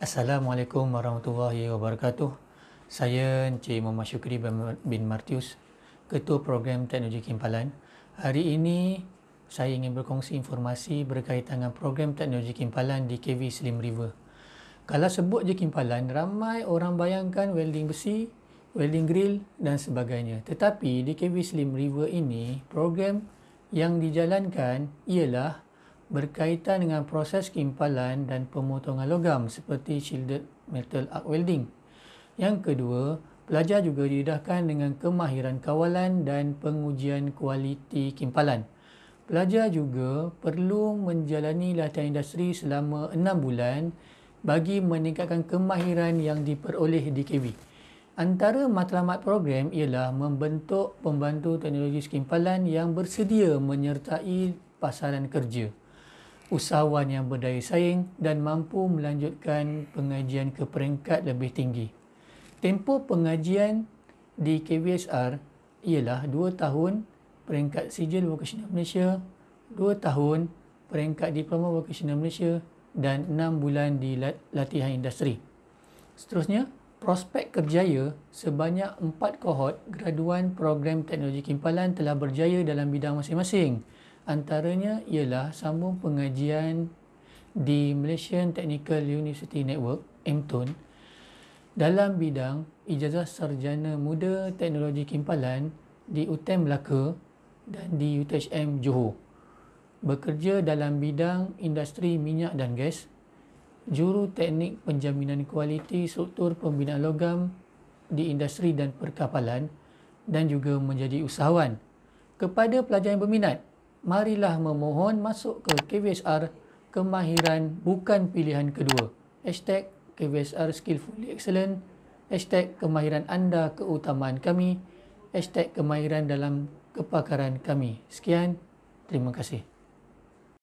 Assalamualaikum warahmatullahi wabarakatuh. Saya Encik Muhammad Syukri bin Martius, Ketua Program Teknologi Kimpalan. Hari ini saya ingin berkongsi informasi berkaitan dengan program teknologi kimpalan di KV Slim River. Kalau sebut je kimpalan, ramai orang bayangkan welding besi, welding grill dan sebagainya. Tetapi di KV Slim River ini, program yang dijalankan ialah berkaitan dengan proses kimpalan dan pemotongan logam seperti shielded metal arc welding. Yang kedua, pelajar juga didahkan dengan kemahiran kawalan dan pengujian kualiti kimpalan. Pelajar juga perlu menjalani latihan industri selama 6 bulan bagi meningkatkan kemahiran yang diperoleh di KB. Antara matlamat program ialah membentuk pembantu teknologi skimpalan yang bersedia menyertai pasaran kerja usahawan yang berdaya saing dan mampu melanjutkan pengajian ke peringkat lebih tinggi. Tempoh pengajian di KVSR ialah 2 tahun peringkat sijil vocational Malaysia, 2 tahun peringkat diploma vocational Malaysia dan 6 bulan di latihan industri. Seterusnya, prospek kerjaya sebanyak 4 kohort graduan program teknologi kimpalan telah berjaya dalam bidang masing-masing antaranya ialah sambung pengajian di Malaysian Technical University Network MTUN dalam bidang ijazah sarjana muda teknologi kimpalan di UTM e Melaka dan di UTHM Johor bekerja dalam bidang industri minyak dan gas juru teknik penjaminan kualiti struktur pembinaan logam di industri dan perkapalan dan juga menjadi usahawan kepada pelajar yang berminat marilah memohon masuk ke KVSR kemahiran bukan pilihan kedua. Hashtag KVSR Skillfully Excellent. Hashtag kemahiran anda keutamaan kami. Hashtag kemahiran dalam kepakaran kami. Sekian, terima kasih.